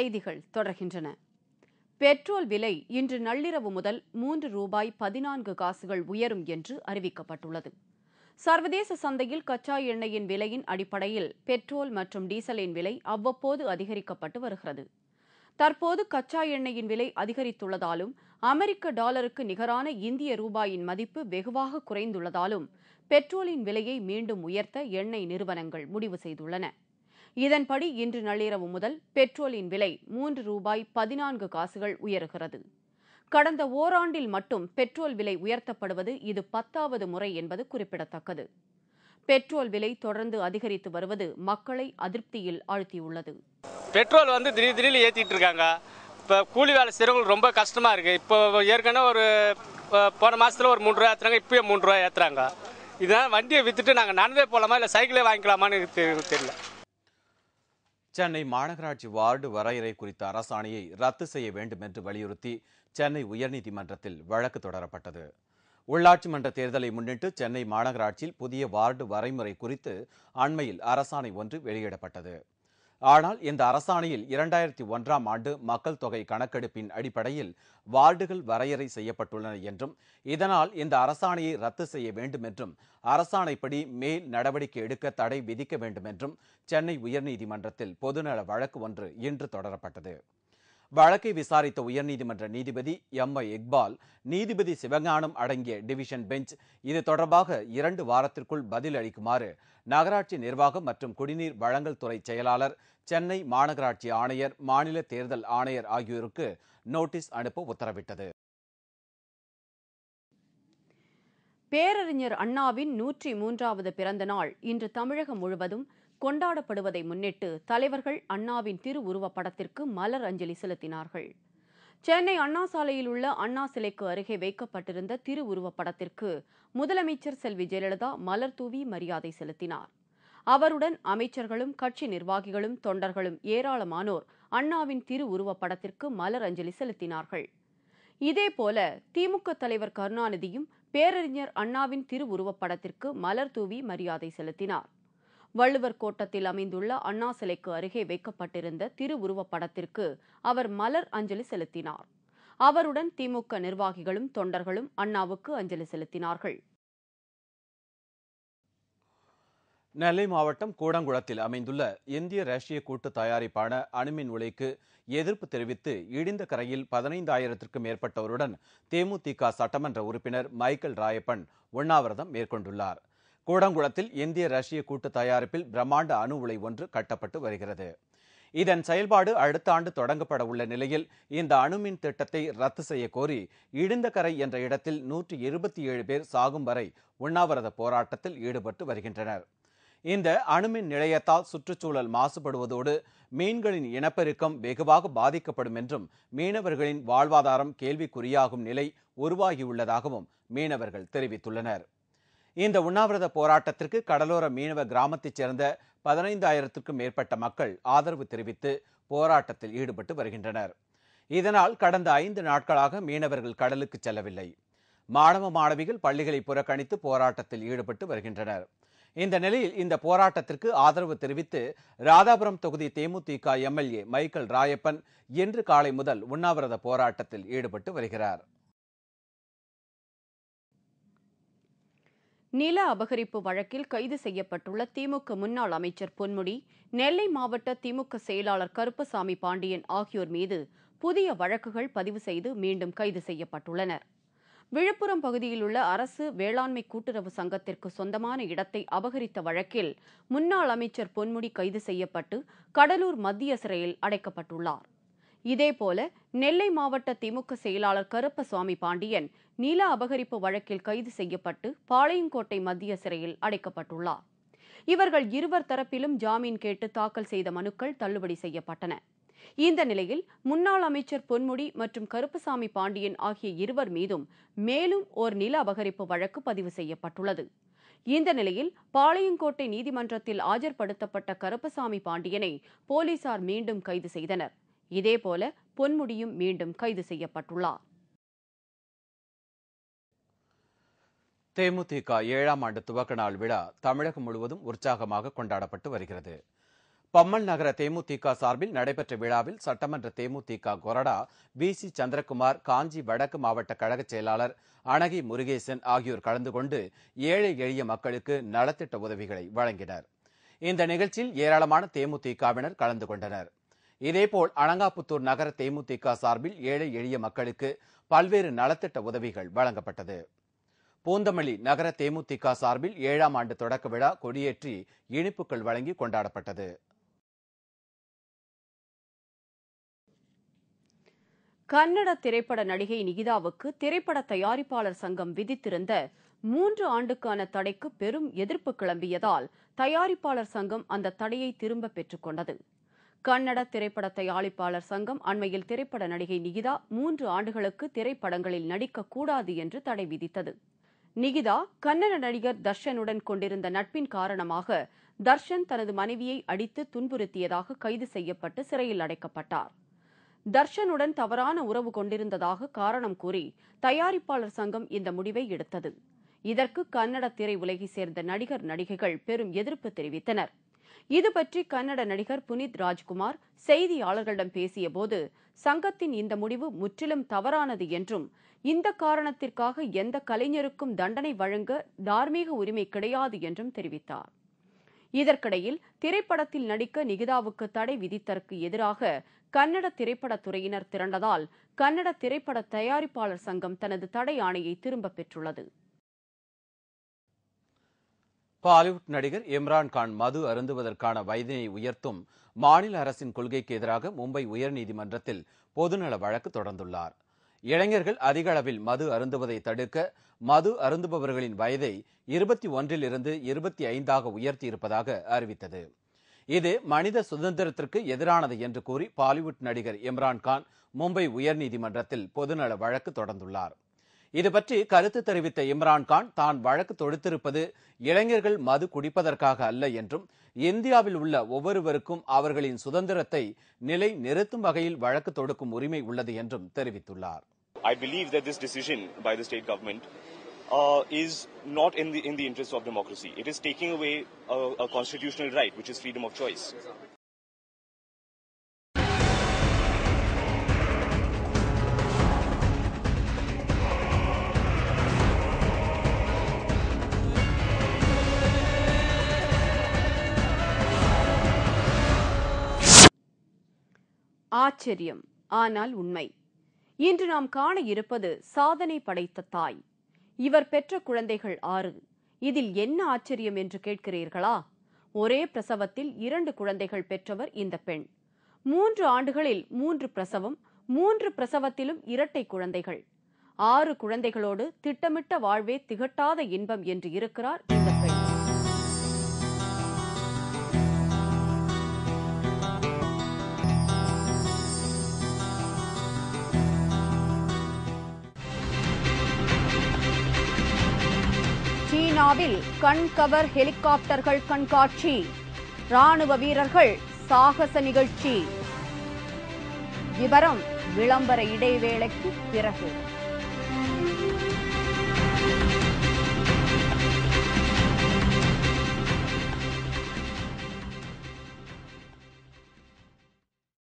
செய்திகள் தொடர்கின்றன பெட்ரோல் விலை இன்று நள்ளிரவு முதல் மூன்று ரூபாய் பதினான்கு காசுகள் உயரும் என்று அறிவிக்கப்பட்டுள்ளது சர்வதேச சந்தையில் கச்சா எண்ணெயின் விலையின் அடிப்படையில் பெட்ரோல் மற்றும் டீசலின் விலை அவ்வப்போது அதிகரிக்கப்பட்டு வருகிறது தற்போது கச்சா எண்ணெயின் விலை அதிகரித்துள்ளதாலும் அமெரிக்க டாலருக்கு நிகரான இந்திய ரூபாயின் மதிப்பு வெகுவாக குறைந்துள்ளதாலும் பெட்ரோலின் விலையை மீண்டும் உயர்த்த எண்ணெய் நிறுவனங்கள் முடிவு செய்துள்ளன இதன்படி இன்று நள்ளிரவு முதல் பெட்ரோலின் விலை மூன்று ரூபாய் பதினான்கு காசுகள் உயர்கிறது கடந்த ஓராண்டில் மட்டும் பெட்ரோல் விலை உயர்த்தப்படுவது இது பத்தாவது முறை என்பது குறிப்பிடத்தக்கது பெட்ரோல் விலை தொடர்ந்து அதிகரித்து வருவது மக்களை அதிருப்தியில் ஆழ்த்தியுள்ளது பெட்ரோல் வந்து திடீர் திடீர்னு ஏற்றிட்டு இருக்காங்க இப்போ கூலி வேலை செய்கிறவங்களுக்கு ரொம்ப கஷ்டமாக இருக்குது இப்போ ஏற்கனவே ஒரு போன மாதத்தில் ஒரு மூன்று ரூபா ஏற்றுறாங்க இப்போயே மூன்று ரூபா ஏற்றுறாங்க இதான் வண்டியை விற்றுட்டு நாங்கள் நடந்தே போகலாமா இல்லை சைக்கிளே வாங்கிக்கலாமான்னு தெரியல சென்னை மாநகராட்சி வார்டு வரையறை குறித்த அரசாணையை ரத்து செய்ய வேண்டும் என்று வலியுறுத்தி சென்னை உயர்நீதிமன்றத்தில் வழக்கு தொடரப்பட்டது உள்ளாட்சி மன்ற தேர்தலை முன்னிட்டு சென்னை மாநகராட்சியில் புதிய வார்டு வரைமுறை குறித்து அண்மையில் அரசாணை ஒன்று வெளியிடப்பட்டது ஆனால் இந்த அரசாணையில் இரண்டாயிரத்தி ஒன்றாம் ஆண்டு மக்கள் தொகை கணக்கெடுப்பின் அடிப்படையில் வார்டுகள் வரையறை செய்யப்பட்டுள்ளன என்றும் இதனால் இந்த அரசாணையை ரத்து செய்ய வேண்டும் என்றும் அரசாணைப்படி மேல் நடவடிக்கை எடுக்க தடை விதிக்க வேண்டும் என்றும் சென்னை உயர்நீதிமன்றத்தில் பொதுநல வழக்கு ஒன்று இன்று தொடரப்பட்டது வழக்கை விசாரித்த உயர்நீதிமன்ற நீதிபதி எம் ஐ இக்பால் நீதிபதி சிவஞானம் அடங்கிய டிவிஷன் பெஞ்ச் இது தொடர்பாக இரண்டு வாரத்திற்குள் பதில் அளிக்குமாறு நகராட்சி நிர்வாகம் மற்றும் குடிநீர் வழங்கல் துறை செயலாளர் சென்னை மாநகராட்சி ஆணையர் மாநில தேர்தல் ஆணையர் ஆகியோருக்கு நோட்டீஸ் அனுப்ப உத்தரவிட்டது பேரறிஞர் அண்ணாவின் நூற்றி மூன்றாவது பிறந்த நாள் இன்று தமிழகம் முழுவதும் கொண்டாடப்படுவதை முன்னிட்டு தலைவர்கள் அண்ணாவின் திருவுருவப்படத்திற்கு படத்திற்கு மலர் அஞ்சலி செலுத்தினார்கள் சென்னை அண்ணா சாலையில் உள்ள அண்ணா சிலைக்கு அருகே வைக்கப்பட்டிருந்த திருவுருவப்படத்திற்கு முதலமைச்சர் செல்வி ஜெயலலிதா மலர் தூவி மரியாதை செலுத்தினார் அவருடன் அமைச்சர்களும் கட்சி நிர்வாகிகளும் தொண்டர்களும் ஏராளமானோர் அண்ணாவின் திருவுருவப்படத்திற்கு படத்திற்கு மலர் அஞ்சலி செலுத்தினார்கள் இதேபோல திமுக தலைவர் கருணாநிதியும் பேரறிஞர் அண்ணாவின் திருவுருவப்படத்திற்கு படத்திற்கு மலர் தூவி மரியாதை செலுத்தினார் வள்ளுவர் கோட்டத்தில் அமைந்துள்ள அண்ணா சிலைக்கு அருகே வைக்கப்பட்டிருந்த திருவுருவப் படத்திற்கு அவர் மலர் அஞ்சலி செலுத்தினார் அவருடன் திமுக நிர்வாகிகளும் தொண்டர்களும் அண்ணாவுக்கு அஞ்சலி செலுத்தினார்கள் நெல்லை மாவட்டம் கூடங்குளத்தில் அமைந்துள்ள இந்திய ரஷ்ய கூட்டு தயாரிப்பான அணுமின் உலைக்கு எதிர்ப்பு தெரிவித்து இடிந்த கரையில் பதினைந்தாயிரத்திற்கும் மேற்பட்டவருடன் தேமுதிக சட்டமன்ற உறுப்பினர் மைக்கேல் ராயப்பன் உண்ணாவிரதம் மேற்கொண்டுள்ளார் கூடங்குளத்தில் இந்திய ரஷ்ய கூட்டு தயாரிப்பில் பிரம்மாண்ட அணு உலை ஒன்று கட்டப்பட்டு வருகிறது இதன் செயல்பாடு அடுத்த ஆண்டு தொடங்கப்பட உள்ள நிலையில் இந்த அணுமின் திட்டத்தை ரத்து செய்ய கோரி இடிந்தகரை என்ற இடத்தில் நூற்றி இருபத்தி ஏழு பேர் சாகும் வரை உண்ணாவிரத போராட்டத்தில் ஈடுபட்டு வருகின்றனர் இந்த அணுமின் நிலையத்தால் சுற்றுச்சூழல் மாசுபடுவதோடு மீன்களின் இனப்பெருக்கம் வெகுவாக பாதிக்கப்படும் என்றும் மீனவர்களின் வாழ்வாதாரம் கேள்விக்குறியாகும் நிலை உருவாகியுள்ளதாகவும் மீனவர்கள் தெரிவித்துள்ளனர் இந்த உண்ணாவிரத போராட்டத்திற்கு கடலோர மீனவ கிராமத்தைச் சேர்ந்த பதினைந்தாயிரத்திற்கும் மேற்பட்ட மக்கள் ஆதரவு தெரிவித்து போராட்டத்தில் ஈடுபட்டு வருகின்றனர் இதனால் கடந்த ஐந்து நாட்களாக மீனவர்கள் கடலுக்கு செல்லவில்லை மாணவ மாணவிகள் பள்ளிகளை புறக்கணித்து போராட்டத்தில் ஈடுபட்டு வருகின்றனர் இந்த நிலையில் இந்த போராட்டத்திற்கு ஆதரவு தெரிவித்து ராதாபுரம் தொகுதி தேமுதிக எம்எல்ஏ மைக்கேல் ராயப்பன் இன்று காலை முதல் உண்ணாவிரத போராட்டத்தில் ஈடுபட்டு வருகிறார் நில அபகரிப்பு வழக்கில் கைது செய்யப்பட்டுள்ள திமுக முன்னாள் அமைச்சர் பொன்முடி நெல்லை மாவட்ட திமுக செயலாளர் கருப்பசாமி பாண்டியன் ஆகியோர் மீது புதிய வழக்குகள் பதிவு செய்து மீண்டும் கைது செய்யப்பட்டுள்ளனர் விழுப்புரம் பகுதியில் உள்ள அரசு வேளாண்மை கூட்டுறவு சங்கத்திற்கு சொந்தமான இடத்தை அபகரித்த வழக்கில் முன்னாள் அமைச்சர் பொன்முடி கைது செய்யப்பட்டு கடலூர் மத்திய சிறையில் அடைக்கப்பட்டுள்ளார் இதேபோல நெல்லை மாவட்ட திமுக செயலாளர் கருப்பசாமி பாண்டியன் நில அபகரிப்பு வழக்கில் கைது செய்யப்பட்டு பாளையங்கோட்டை மத்திய சிறையில் அடைக்கப்பட்டுள்ளார் இவர்கள் இருவர் தரப்பிலும் ஜாமீன் கேட்டு தாக்கல் செய்த மனுக்கள் தள்ளுபடி செய்யப்பட்டன இந்த நிலையில் முன்னாள் அமைச்சர் பொன்முடி மற்றும் கருப்பசாமி பாண்டியன் ஆகிய இருவர் மீதும் மேலும் ஓர் நில அபகரிப்பு வழக்கு பதிவு செய்யப்பட்டுள்ளது இந்த நிலையில் பாளையங்கோட்டை நீதிமன்றத்தில் ஆஜர்படுத்தப்பட்ட கருப்பசாமி பாண்டியனை போலீசார் மீண்டும் கைது செய்தனர் இதேபோல பொன்முடியும் மீண்டும் கைது செய்யப்பட்டுள்ளார் தேமுதிக ஏழாம் ஆண்டு துவக்க நாள் விழா தமிழகம் முழுவதும் உற்சாகமாக கொண்டாடப்பட்டு வருகிறது பம்மல் நகர தேமுதிக சார்பில் நடைபெற்ற விழாவில் சட்டமன்ற தேமுதிக கொறடா வி சி சந்திரகுமார் காஞ்சி வடக்கு மாவட்ட கழக செயலாளர் அணகி முருகேசன் ஆகியோர் கலந்து கொண்டு ஏழை எளிய மக்களுக்கு நலத்திட்ட உதவிகளை வழங்கினர் இந்த நிகழ்ச்சியில் ஏராளமான தேமுதிகவினர் கலந்து கொண்டனர் இதேபோல் அலங்காப்புத்தூர் நகர தேமுதிக சார்பில் ஏழை எளிய மக்களுக்கு பல்வேறு நலத்திட்ட உதவிகள் வழங்கப்பட்டது பூந்தமல்லி நகர தேமுதிக சார்பில் ஏழாம் ஆண்டு தொடக்க விழா கொடியேற்றி இனிப்புகள் வழங்கி கொண்டாடப்பட்டது கன்னட திரைப்பட நடிகை நிகிதாவுக்கு திரைப்பட தயாரிப்பாளர் சங்கம் விதித்திருந்த மூன்று ஆண்டுக்கான தடைக்கு பெரும் எதிர்ப்பு கிளம்பியதால் தயாரிப்பாளர் சங்கம் அந்த தடையை திரும்ப கொண்டது கன்னட திரைப்பட தயாரிப்பாளர் சங்கம் அண்மையில் திரைப்பட நடிகை நிகிதா மூன்று ஆண்டுகளுக்கு திரைப்படங்களில் நடிக்கக்கூடாது என்று தடை விதித்தது நிகிதா கன்னட நடிகர் தர்ஷனுடன் கொண்டிருந்த நட்பின் காரணமாக தர்ஷன் தனது மனைவியை அடித்து துன்புறுத்தியதாக கைது செய்யப்பட்டு சிறையில் அடைக்கப்பட்டார் தர்ஷனுடன் தவறான உறவு கொண்டிருந்ததாக காரணம் கூறி தயாரிப்பாளர் சங்கம் இந்த முடிவை எடுத்தது இதற்கு கன்னட திரை உலகை சேர்ந்த நடிகர் நடிகைகள் பெரும் எதிர்ப்பு தெரிவித்தனர் இது பற்றி கன்னட நடிகர் புனித் ராஜ்குமார் செய்தியாளர்களிடம் பேசியபோது சங்கத்தின் இந்த முடிவு முற்றிலும் தவறானது என்றும் இந்த காரணத்திற்காக எந்த கலைஞருக்கும் தண்டனை வழங்க தார்மீக உரிமை கிடையாது என்றும் தெரிவித்தார் இதற்கிடையில் திரைப்படத்தில் நடிக்க நிகிதாவுக்கு தடை விதித்தற்கு எதிராக கன்னட திரைப்படத்துறையினர் திரண்டதால் கன்னட திரைப்பட தயாரிப்பாளர் சங்கம் தனது தடை ஆணையை திரும்பப் பெற்றுள்ளது பாலிவுட் நடிகர் இம்ரான் கான் மது அருந்துவதற்கான வயதினை உயர்த்தும் மாநில அரசின் கொள்கைக்கு எதிராக மும்பை உயர்நீதிமன்றத்தில் பொதுநல வழக்கு தொடர்ந்துள்ளார் இளைஞர்கள் அதிக அளவில் மது அருந்துவதை தடுக்க மது அருந்துபவர்களின் வயதை இருபத்தி ஒன்றிலிருந்து இருபத்தி ஐந்தாக உயர்த்தியிருப்பதாக அறிவித்தது இது மனித சுதந்திரத்திற்கு எதிரானது என்று கூறி பாலிவுட் நடிகர் இம்ரான்கான் மும்பை உயர்நீதிமன்றத்தில் பொதுநல வழக்கு தொடர்ந்துள்ளார் இதுபற்றி கருத்து தெரிவித்த இம்ரான்கான் தான் வழக்கு தொடுத்திருப்பது இளைஞர்கள் மது குடிப்பதற்காக அல்ல என்றும் இந்தியாவில் உள்ள ஒவ்வொருவருக்கும் அவர்களின் சுதந்திரத்தை நிலை நிறுத்தும் வகையில் வழக்கு தொடுக்கும் உரிமை உள்ளது என்றும் தெரிவித்துள்ளார் I believe that this decision by the state government uh, is not in the in the interest of democracy. It is taking away a, a constitutional right, which is freedom of choice. ஆச்சரியம் ஆனால் உண்மை இன்று நாம் காண இருப்பது சாதனை படைத்த தாய் இவர் பெற்ற குழந்தைகள் ஆறு இதில் என்ன ஆச்சரியம் என்று கேட்கிறீர்களா ஒரே பிரசவத்தில் இரண்டு குழந்தைகள் பெற்றவர் இந்த பெண் மூன்று ஆண்டுகளில் மூன்று பிரசவம் மூன்று பிரசவத்திலும் இரட்டை குழந்தைகள் ஆறு குழந்தைகளோடு திட்டமிட்ட வாழ்வே திகட்டாத இன்பம் என்று இருக்கிறார் இந்த சீனாவில் கண்கவர் ஹெலிகாப்டர்கள் கண்காட்சி ராணுவ வீரர்கள் சாகச நிகழ்ச்சி விவரம் விளம்பர இடைவேளைக்கு பிறகு